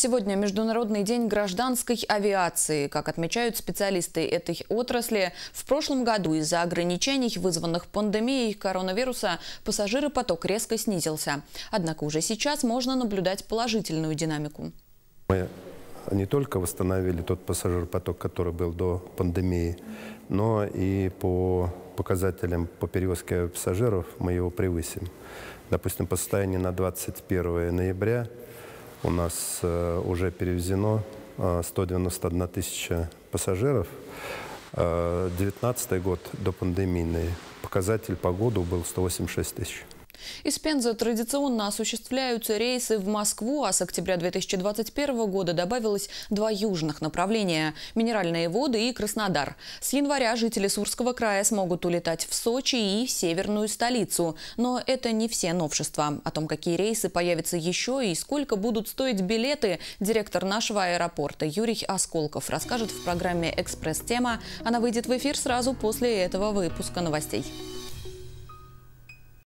Сегодня Международный день гражданской авиации. Как отмечают специалисты этой отрасли, в прошлом году из-за ограничений, вызванных пандемией коронавируса, пассажиропоток резко снизился. Однако уже сейчас можно наблюдать положительную динамику. Мы не только восстановили тот пассажиропоток, который был до пандемии, но и по показателям по перевозке пассажиров мы его превысим. Допустим, по состоянию на 21 ноября – у нас э, уже перевезено 191 э, тысяча пассажиров. 2019 э, год до пандемийный показатель по году был 186 тысяч. Из Пензы традиционно осуществляются рейсы в Москву, а с октября 2021 года добавилось два южных направления – Минеральные воды и Краснодар. С января жители Сурского края смогут улетать в Сочи и в северную столицу. Но это не все новшества. О том, какие рейсы появятся еще и сколько будут стоить билеты, директор нашего аэропорта Юрий Осколков расскажет в программе «Экспресс-тема». Она выйдет в эфир сразу после этого выпуска новостей.